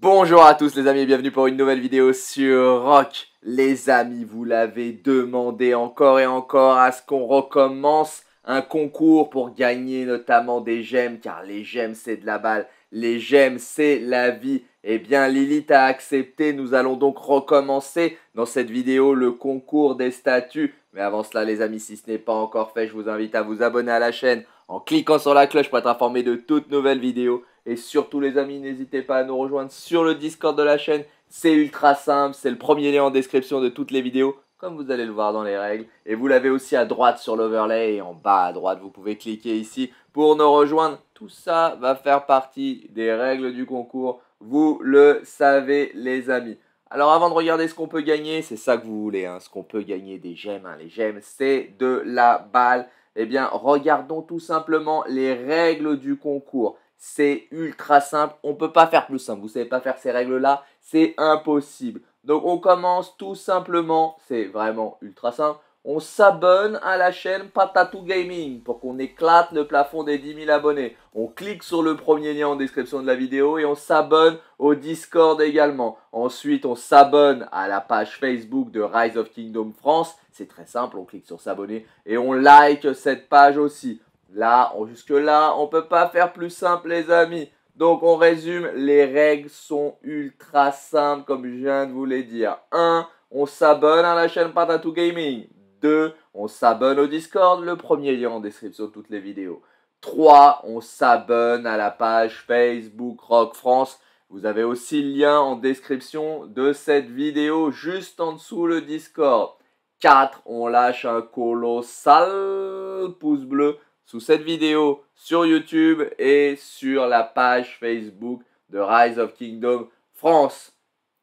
Bonjour à tous les amis et bienvenue pour une nouvelle vidéo sur Rock. Les amis, vous l'avez demandé encore et encore à ce qu'on recommence un concours pour gagner notamment des gemmes car les gemmes c'est de la balle les gemmes, c'est la vie. Eh bien, Lilith a accepté. Nous allons donc recommencer dans cette vidéo le concours des statuts. Mais avant cela, les amis, si ce n'est pas encore fait, je vous invite à vous abonner à la chaîne en cliquant sur la cloche pour être informé de toutes nouvelles vidéos. Et surtout, les amis, n'hésitez pas à nous rejoindre sur le Discord de la chaîne. C'est ultra simple. C'est le premier lien en description de toutes les vidéos comme vous allez le voir dans les règles. Et vous l'avez aussi à droite sur l'overlay et en bas à droite, vous pouvez cliquer ici pour nous rejoindre. Tout ça va faire partie des règles du concours. Vous le savez, les amis. Alors avant de regarder ce qu'on peut gagner, c'est ça que vous voulez, hein, ce qu'on peut gagner des gemmes. Hein, les gemmes, c'est de la balle. Eh bien, regardons tout simplement les règles du concours. C'est ultra simple. On ne peut pas faire plus simple. Vous ne savez pas faire ces règles-là. C'est impossible. Donc on commence tout simplement. C'est vraiment ultra simple on s'abonne à la chaîne Patatou Gaming pour qu'on éclate le plafond des 10 000 abonnés. On clique sur le premier lien en description de la vidéo et on s'abonne au Discord également. Ensuite, on s'abonne à la page Facebook de Rise of Kingdom France. C'est très simple, on clique sur s'abonner et on like cette page aussi. Là, jusque-là, on ne peut pas faire plus simple les amis. Donc on résume, les règles sont ultra simples comme je viens de vous les dire. 1. On s'abonne à la chaîne Patatou Gaming. 2, on s'abonne au Discord, le premier lien en description de toutes les vidéos. 3, on s'abonne à la page Facebook Rock France. Vous avez aussi le lien en description de cette vidéo juste en dessous le Discord. 4, on lâche un colossal pouce bleu sous cette vidéo sur YouTube et sur la page Facebook de Rise of Kingdom France.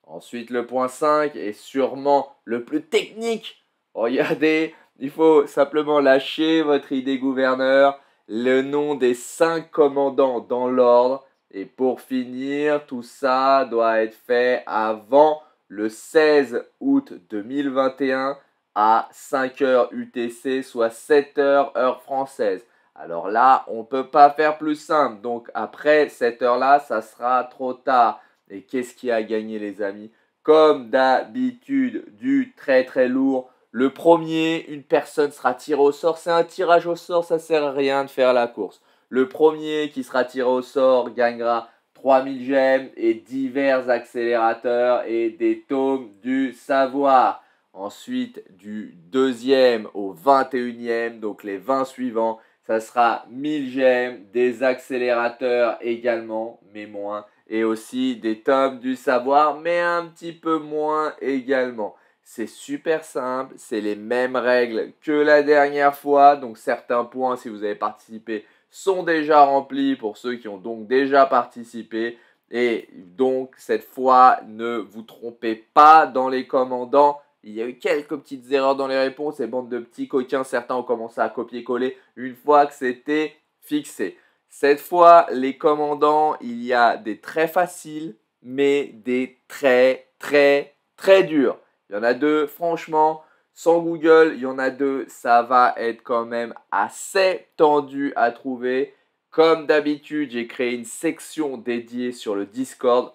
Ensuite, le point 5 est sûrement le plus technique Oh, regardez, il faut simplement lâcher votre idée gouverneur, le nom des cinq commandants dans l'ordre. Et pour finir, tout ça doit être fait avant le 16 août 2021 à 5h UTC, soit 7h heure française. Alors là, on ne peut pas faire plus simple. Donc après cette heure-là, ça sera trop tard. Et qu'est-ce qui a gagné les amis Comme d'habitude, du très très lourd le premier, une personne sera tirée au sort. C'est un tirage au sort, ça sert à rien de faire la course. Le premier qui sera tiré au sort gagnera 3000 gemmes et divers accélérateurs et des tomes du savoir. Ensuite, du deuxième au 21e, donc les 20 suivants, ça sera 1000 gemmes, des accélérateurs également, mais moins, et aussi des tomes du savoir, mais un petit peu moins également. C'est super simple, c'est les mêmes règles que la dernière fois. Donc certains points, si vous avez participé, sont déjà remplis pour ceux qui ont donc déjà participé. Et donc cette fois, ne vous trompez pas dans les commandants. Il y a eu quelques petites erreurs dans les réponses et bande de petits coquins, certains ont commencé à copier-coller une fois que c'était fixé. Cette fois, les commandants, il y a des très faciles, mais des très, très, très durs. Il y en a deux, franchement, sans Google, il y en a deux, ça va être quand même assez tendu à trouver. Comme d'habitude, j'ai créé une section dédiée sur le Discord.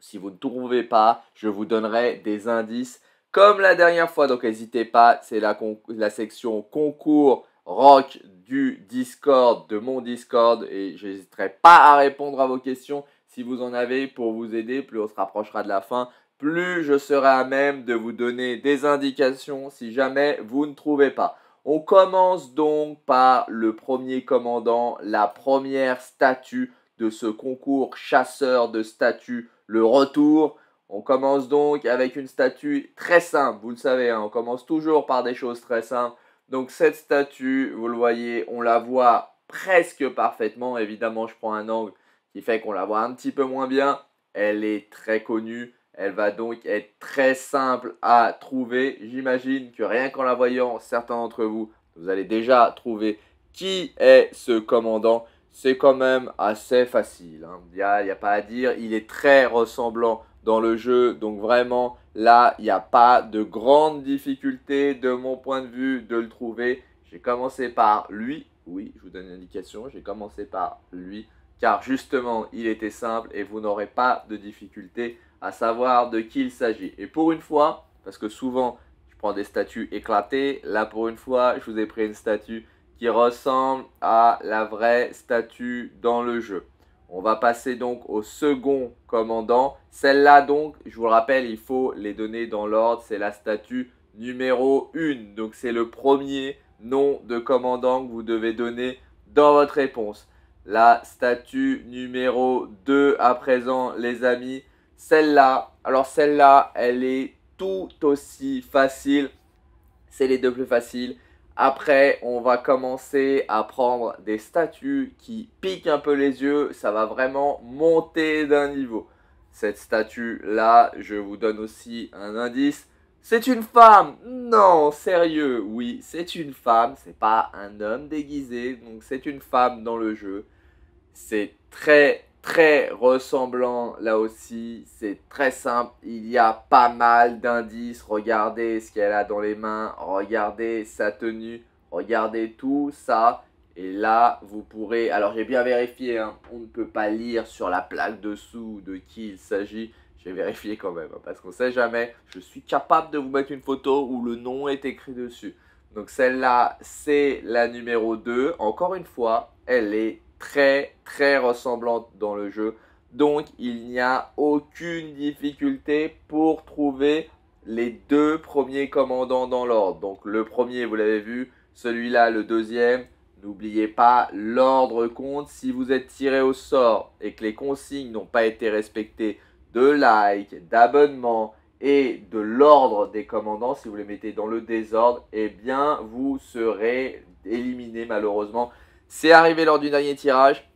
Si vous ne trouvez pas, je vous donnerai des indices. Comme la dernière fois, donc n'hésitez pas, c'est la, section concours rock du Discord, de mon Discord, et je n'hésiterai pas à répondre à vos questions si vous en avez pour vous aider. Plus on se rapprochera de la fin, plus je serai à même de vous donner des indications si jamais vous ne trouvez pas. On commence donc par le premier commandant, la première statue de ce concours chasseur de statues, le retour. On commence donc avec une statue très simple, vous le savez, hein. on commence toujours par des choses très simples. Donc cette statue, vous le voyez, on la voit presque parfaitement. Évidemment, je prends un angle qui fait qu'on la voit un petit peu moins bien. Elle est très connue. Elle va donc être très simple à trouver. J'imagine que rien qu'en la voyant, certains d'entre vous, vous allez déjà trouver qui est ce commandant. C'est quand même assez facile. Hein. Il n'y a, a, pas à dire. Il est très ressemblant dans le jeu. Donc vraiment, là, il n'y a pas de grande difficulté de mon point de vue de le trouver. J'ai commencé par lui. Oui, je vous donne une indication. J'ai commencé par lui. Car justement, il était simple et vous n'aurez pas de difficulté à savoir de qui il s'agit. Et pour une fois, parce que souvent je prends des statues éclatées, là pour une fois je vous ai pris une statue qui ressemble à la vraie statue dans le jeu. On va passer donc au second commandant. Celle-là donc, je vous rappelle, il faut les donner dans l'ordre. C'est la statue numéro 1. Donc c'est le premier nom de commandant que vous devez donner dans votre réponse. La statue numéro 2 à présent, les amis, celle-là, alors celle-là, elle est tout aussi facile. C'est les deux plus faciles. Après, on va commencer à prendre des statues qui piquent un peu les yeux. Ça va vraiment monter d'un niveau. Cette statue-là, je vous donne aussi un indice. C'est une femme Non, sérieux, oui, c'est une femme. C'est pas un homme déguisé, donc c'est une femme dans le jeu. C'est très très ressemblant là aussi. C'est très simple. Il y a pas mal d'indices. Regardez ce qu'elle a dans les mains. Regardez sa tenue. Regardez tout ça. Et là, vous pourrez... Alors, j'ai bien vérifié. Hein. On ne peut pas lire sur la plaque dessous de qui il s'agit. J'ai vérifié quand même. Hein, parce qu'on ne sait jamais. Je suis capable de vous mettre une photo où le nom est écrit dessus. Donc, celle-là, c'est la numéro 2. Encore une fois, elle est très très ressemblante dans le jeu. Donc il n'y a aucune difficulté pour trouver les deux premiers commandants dans l'ordre. Donc le premier, vous l'avez vu, celui-là, le deuxième. N'oubliez pas, l'ordre compte. Si vous êtes tiré au sort et que les consignes n'ont pas été respectées de like, d'abonnement et de l'ordre des commandants, si vous les mettez dans le désordre, eh bien vous serez éliminé malheureusement. C'est arrivé lors du dernier tirage.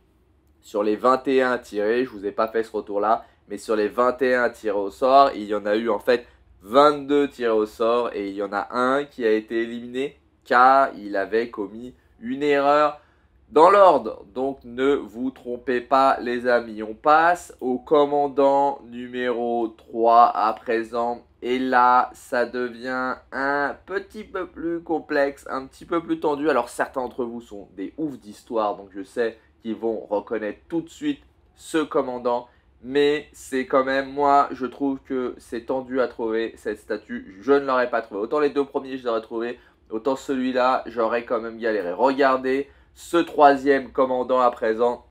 Sur les 21 tirés, je vous ai pas fait ce retour-là, mais sur les 21 tirés au sort, il y en a eu en fait 22 tirés au sort et il y en a un qui a été éliminé car il avait commis une erreur dans l'ordre. Donc ne vous trompez pas les amis. On passe au commandant numéro 3 à présent et là, ça devient un petit peu plus complexe, un petit peu plus tendu. Alors certains d'entre vous sont des oufs d'histoire, donc je sais qu'ils vont reconnaître tout de suite ce commandant. Mais c'est quand même, moi, je trouve que c'est tendu à trouver cette statue. Je ne l'aurais pas trouvé. Autant les deux premiers, je l'aurais trouvé. Autant celui-là, j'aurais quand même galéré. Regardez ce troisième commandant à présent.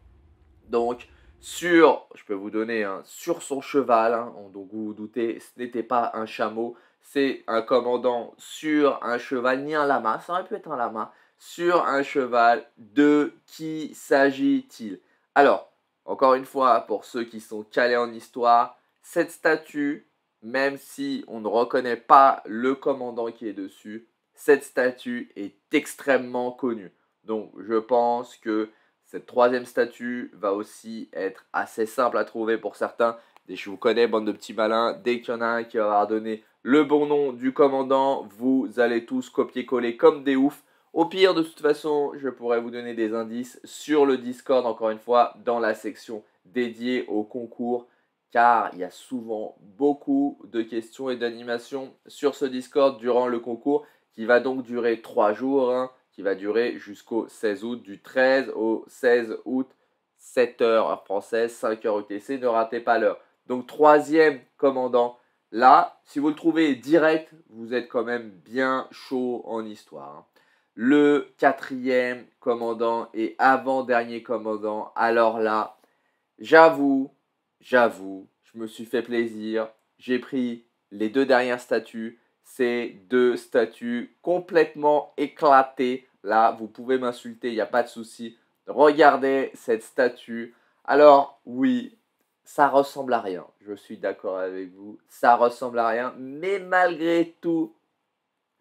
Donc, sur, je peux vous donner, hein, sur son cheval. Hein, donc vous vous doutez, ce n'était pas un chameau, c'est un commandant sur un cheval, ni un lama, ça aurait pu être un lama, sur un cheval. De qui s'agit-il Alors, encore une fois, pour ceux qui sont calés en histoire, cette statue, même si on ne reconnaît pas le commandant qui est dessus, cette statue est extrêmement connue. Donc je pense que cette troisième statue va aussi être assez simple à trouver pour certains. Et je vous connais, bande de petits malins, dès qu'il y en a un qui aura donné le bon nom du commandant, vous allez tous copier-coller comme des oufs. Au pire, de toute façon, je pourrais vous donner des indices sur le Discord, encore une fois, dans la section dédiée au concours, car il y a souvent beaucoup de questions et d'animations sur ce Discord durant le concours, qui va donc durer trois jours. Hein qui va durer jusqu'au 16 août, du 13 au 16 août, 7h heure française, 5h UTC, ne ratez pas l'heure. Donc troisième commandant, là, si vous le trouvez direct, vous êtes quand même bien chaud en histoire. Hein. Le quatrième commandant et avant-dernier commandant, alors là, j'avoue, j'avoue, je me suis fait plaisir, j'ai pris les deux dernières statues, ces deux statues complètement éclatées. Là, vous pouvez m'insulter, il n'y a pas de souci. Regardez cette statue. Alors, oui, ça ressemble à rien. Je suis d'accord avec vous. Ça ressemble à rien. Mais malgré tout,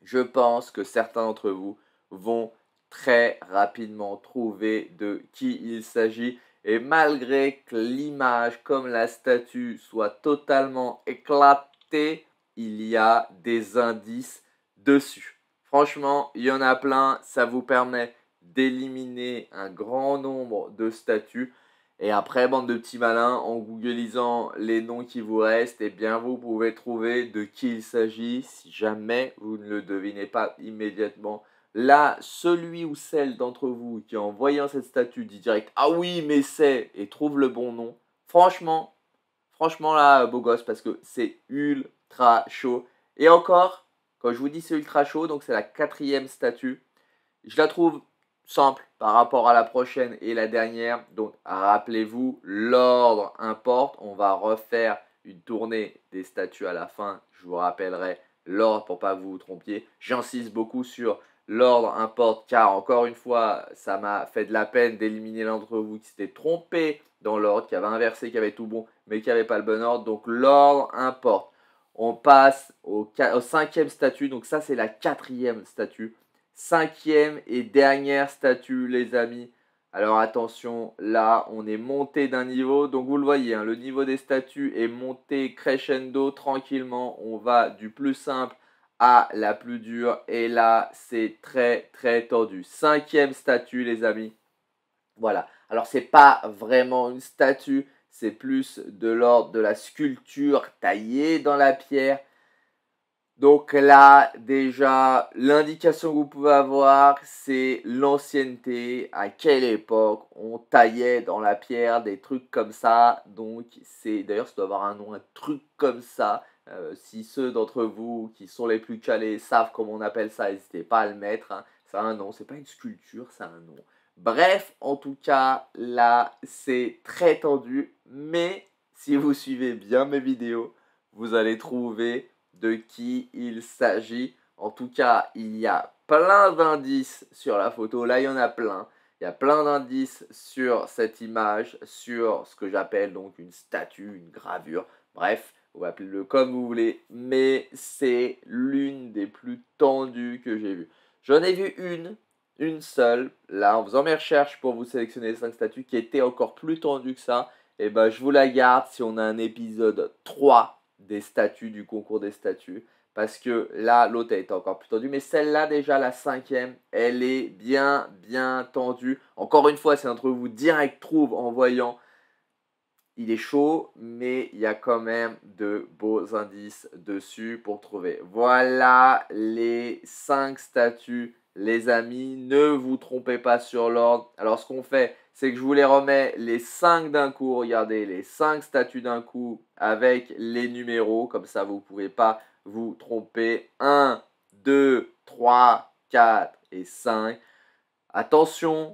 je pense que certains d'entre vous vont très rapidement trouver de qui il s'agit. Et malgré que l'image comme la statue soit totalement éclatée, il y a des indices dessus. Franchement, il y en a plein. Ça vous permet d'éliminer un grand nombre de statuts. Et après, bande de petits malins, en googlisant les noms qui vous restent, et eh bien vous pouvez trouver de qui il s'agit. Si jamais vous ne le devinez pas immédiatement, là, celui ou celle d'entre vous qui en voyant cette statue dit direct Ah oui, mais c'est et trouve le bon nom, franchement, Franchement, là, beau gosse, parce que c'est ultra chaud. Et encore, quand je vous dis c'est ultra chaud, donc c'est la quatrième statue. Je la trouve simple par rapport à la prochaine et la dernière. Donc rappelez-vous, l'ordre importe. On va refaire une tournée des statues à la fin. Je vous rappellerai l'ordre pour pas vous tromper. J'insiste beaucoup sur L'ordre importe car encore une fois, ça m'a fait de la peine d'éliminer l'entre vous qui s'était trompé dans l'ordre, qui avait inversé, qui avait tout bon, mais qui n'avait pas le bon ordre. Donc l'ordre importe. On passe au, cinquième statut. Donc ça, c'est la quatrième statue. Cinquième et dernière statue, les amis. Alors attention, là, on est monté d'un niveau. Donc vous le voyez, hein, le niveau des statues est monté crescendo tranquillement. On va du plus simple la plus dure. Et là, c'est très, très tendu. Cinquième statue, les amis. Voilà. Alors, c'est pas vraiment une statue. C'est plus de l'ordre de la sculpture taillée dans la pierre. Donc là, déjà, l'indication que vous pouvez avoir, c'est l'ancienneté, à quelle époque on taillait dans la pierre des trucs comme ça. Donc, c'est d'ailleurs, ça doit avoir un nom, un truc comme ça. Euh, si ceux d'entre vous qui sont les plus calés savent comment on appelle ça, n'hésitez pas à le mettre. C'est hein. un nom, c'est pas une sculpture, c'est un nom. Bref, en tout cas, là, c'est très tendu, mais si vous suivez bien mes vidéos, vous allez trouver de qui il s'agit. En tout cas, il y a plein d'indices sur la photo. Là, il y en a plein. Il y a plein d'indices sur cette image, sur ce que j'appelle donc une statue, une gravure. Bref, vous appelez-le comme vous voulez, mais c'est l'une des plus tendues que j'ai vues. J'en ai vu une, une seule, là, en faisant mes recherches pour vous sélectionner les 5 statues qui étaient encore plus tendues que ça. Et eh ben, je vous la garde si on a un épisode 3 des statues, du concours des statues. Parce que là, l'autre est encore plus tendue. Mais celle-là, déjà, la cinquième, elle est bien, bien tendue. Encore une fois, c'est un que vous direct trouve en voyant il est chaud, mais il y a quand même de beaux indices dessus pour trouver. Voilà les 5 statues, les amis. Ne vous trompez pas sur l'ordre. Alors, ce qu'on fait, c'est que je vous les remets les 5 d'un coup. Regardez, les 5 statues d'un coup avec les numéros. Comme ça, vous ne pouvez pas vous tromper. 1, 2, 3, 4 et 5. Attention,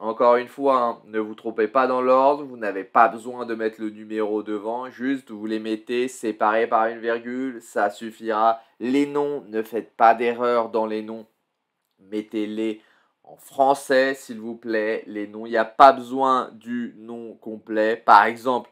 encore une fois, hein, ne vous trompez pas dans l'ordre, vous n'avez pas besoin de mettre le numéro devant, juste vous les mettez séparés par une virgule, ça suffira. Les noms, ne faites pas d'erreur dans les noms, mettez-les en français s'il vous plaît, les noms, il n'y a pas besoin du nom complet. Par exemple,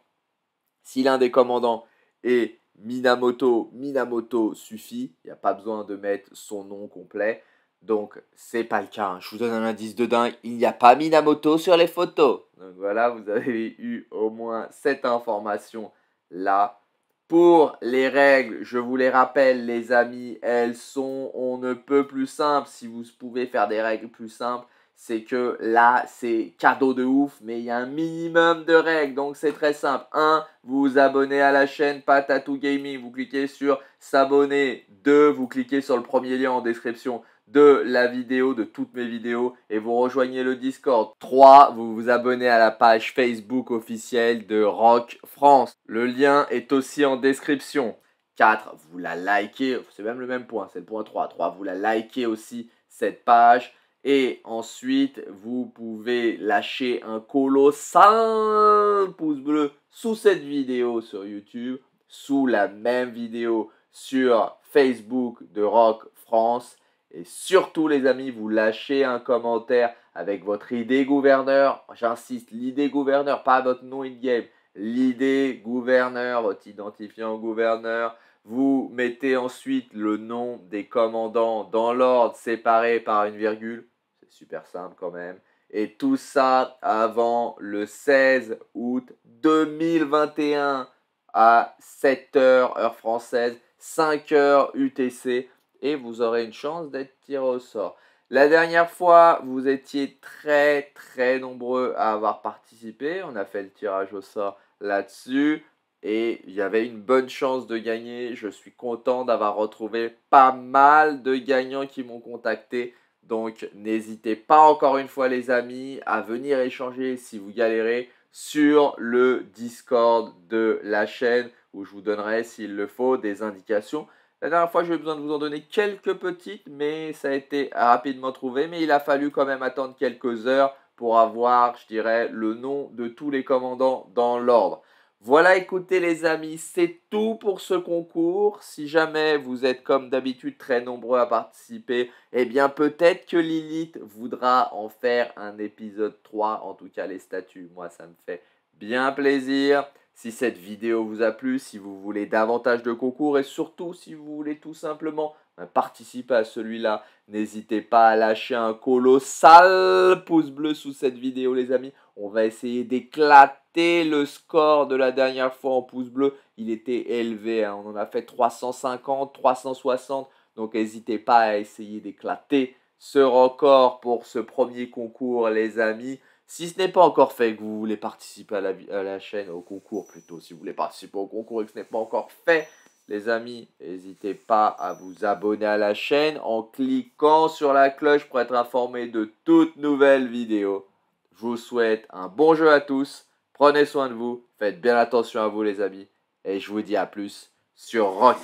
si l'un des commandants est Minamoto, Minamoto suffit, il n'y a pas besoin de mettre son nom complet. Donc, c'est pas le cas. Hein. Je vous donne un indice de dingue. Il n'y a pas Minamoto sur les photos. Donc voilà, vous avez eu au moins cette information là. Pour les règles, je vous les rappelle, les amis, elles sont on ne peut plus simples. Si vous pouvez faire des règles plus simples, c'est que là, c'est cadeau de ouf, mais il y a un minimum de règles. Donc c'est très simple. 1. Vous vous abonnez à la chaîne Patatou Gaming. Vous cliquez sur s'abonner. 2. Vous cliquez sur le premier lien en description de la vidéo, de toutes mes vidéos, et vous rejoignez le Discord. 3. Vous vous abonnez à la page Facebook officielle de Rock France. Le lien est aussi en description. 4. Vous la likez, c'est même le même point, c'est le point 3. 3. Vous la likez aussi cette page. Et ensuite, vous pouvez lâcher un colossal pouce bleu sous cette vidéo sur YouTube, sous la même vidéo sur Facebook de Rock France et surtout les amis, vous lâchez un commentaire avec votre idée gouverneur. J'insiste, l'idée gouverneur, pas votre nom in-game. L'idée gouverneur, votre identifiant gouverneur. Vous mettez ensuite le nom des commandants dans l'ordre séparé par une virgule. C'est super simple quand même. Et tout ça avant le 16 août 2021 à 7h heure française, 5h UTC et vous aurez une chance d'être tiré au sort. La dernière fois, vous étiez très très nombreux à avoir participé. On a fait le tirage au sort là-dessus et il y avait une bonne chance de gagner. Je suis content d'avoir retrouvé pas mal de gagnants qui m'ont contacté. Donc n'hésitez pas encore une fois les amis à venir échanger si vous galérez sur le Discord de la chaîne où je vous donnerai s'il le faut des indications la dernière fois, j'ai eu besoin de vous en donner quelques petites, mais ça a été rapidement trouvé. Mais il a fallu quand même attendre quelques heures pour avoir, je dirais, le nom de tous les commandants dans l'ordre. Voilà, écoutez les amis, c'est tout pour ce concours. Si jamais vous êtes comme d'habitude très nombreux à participer, eh bien peut-être que Lilith voudra en faire un épisode 3. En tout cas, les statues, moi, ça me fait bien plaisir. Si cette vidéo vous a plu, si vous voulez davantage de concours et surtout si vous voulez tout simplement euh, participer à celui-là, n'hésitez pas à lâcher un colossal pouce bleu sous cette vidéo les amis. On va essayer d'éclater le score de la dernière fois en pouce bleu. Il était élevé, hein. on en a fait 350, 360. Donc n'hésitez pas à essayer d'éclater ce record pour ce premier concours les amis. Si ce n'est pas encore fait, que vous voulez participer à la, à la, chaîne, au concours plutôt, si vous voulez participer au concours et que ce n'est pas encore fait, les amis, n'hésitez pas à vous abonner à la chaîne en cliquant sur la cloche pour être informé de toutes nouvelles vidéos. Je vous souhaite un bon jeu à tous, prenez soin de vous, faites bien attention à vous les amis, et je vous dis à plus sur Rock.